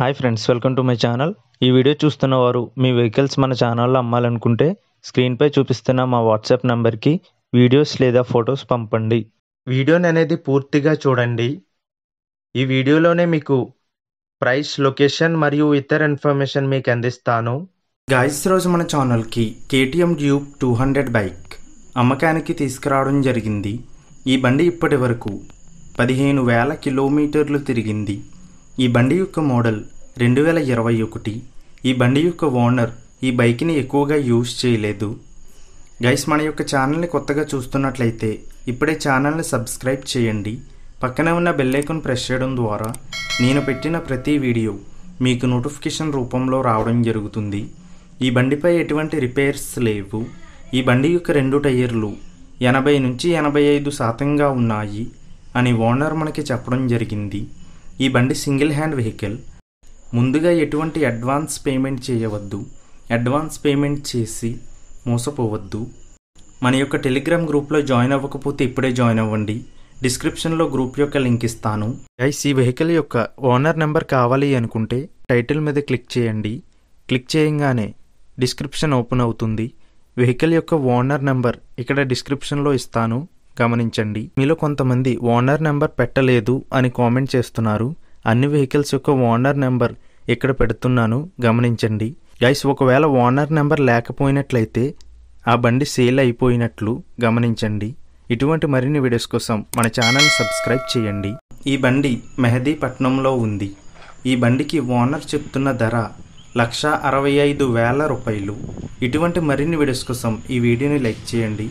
hi friends welcome to my channel ఈ video చూస్తున్న వారు మీ వెహికల్స్ మన ఛానల్లో అమ్మాలనుకుంటే స్క్రీన్పై చూపిస్తున్న మా వాట్సాప్ నెంబర్కి వీడియోస్ లేదా ఫొటోస్ పంపండి వీడియోని అనేది పూర్తిగా చూడండి ఈ వీడియోలోనే మీకు ప్రైస్ లొకేషన్ మరియు ఇతర ఇన్ఫర్మేషన్ మీకు అందిస్తాను గాయస్ రోజు మన ఛానల్కి KTM Duke two hundred bike అమ్మకానికి తీసుకురావడం జరిగింది ఈ బండి ఇప్పటి వరకు పదిహేను వేల కిలోమీటర్లు తిరిగింది ఈ బండి యొక్క మోడల్ రెండు వేల ఇరవై ఒకటి ఈ బండి యొక్క ఓనర్ ఈ బైక్ని ఎక్కువగా యూజ్ చేయలేదు గైస్ మన యొక్క ఛానల్ని కొత్తగా చూస్తున్నట్లయితే ఇప్పుడే ఛానల్ని సబ్స్క్రైబ్ చేయండి పక్కనే ఉన్న బెల్లైకన్ ప్రెస్ చేయడం ద్వారా నేను పెట్టిన ప్రతి వీడియో మీకు నోటిఫికేషన్ రూపంలో రావడం జరుగుతుంది ఈ బండిపై ఎటువంటి రిపేర్స్ లేవు ఈ బండి యొక్క రెండు టైర్లు ఎనభై నుంచి ఎనభై ఐదు శాతంగా ఉన్నాయి అని ఓనర్ మనకి చెప్పడం జరిగింది ఈ బండి సింగిల్ హ్యాండ్ వెహికల్ ముందుగా ఎటువంటి అడ్వాన్స్ పేమెంట్ చేయవద్దు అడ్వాన్స్ పేమెంట్ చేసి మోసపోవద్దు మన యొక్క టెలిగ్రామ్ గ్రూప్లో జాయిన్ అవ్వకపోతే ఇప్పుడే జాయిన్ అవ్వండి డిస్క్రిప్షన్లో గ్రూప్ యొక్క లింక్ ఇస్తాను గైస్ ఈ వెహికల్ యొక్క ఓనర్ నెంబర్ కావాలి అనుకుంటే టైటిల్ మీద క్లిక్ చేయండి క్లిక్ చేయంగానే డిస్క్రిప్షన్ ఓపెన్ అవుతుంది వెహికల్ యొక్క ఓనర్ నెంబర్ ఇక్కడ డిస్క్రిప్షన్లో ఇస్తాను గమనించండి మీలో కొంతమంది ఓనర్ నెంబర్ పెట్టలేదు అని కామెంట్ చేస్తున్నారు అన్ని వెహికల్స్ యొక్క ఓనర్ నెంబర్ ఇక్కడ పెడుతున్నాను గమనించండి గైస్ ఒకవేళ ఓనర్ నెంబర్ లేకపోయినట్లయితే ఆ బండి సేల్ అయిపోయినట్లు గమనించండి ఇటువంటి మరిన్ని వీడియోస్ కోసం మన ఛానల్ సబ్స్క్రైబ్ చేయండి ఈ బండి మెహదీపట్నంలో ఉంది ఈ బండికి ఓనర్ చెప్తున్న ధర లక్ష అరవై ఐదు వేల రూపాయలు ఇటువంటి మరిన్ని వీడియోస్ కోసం ఈ వీడియోని లైక్ చేయండి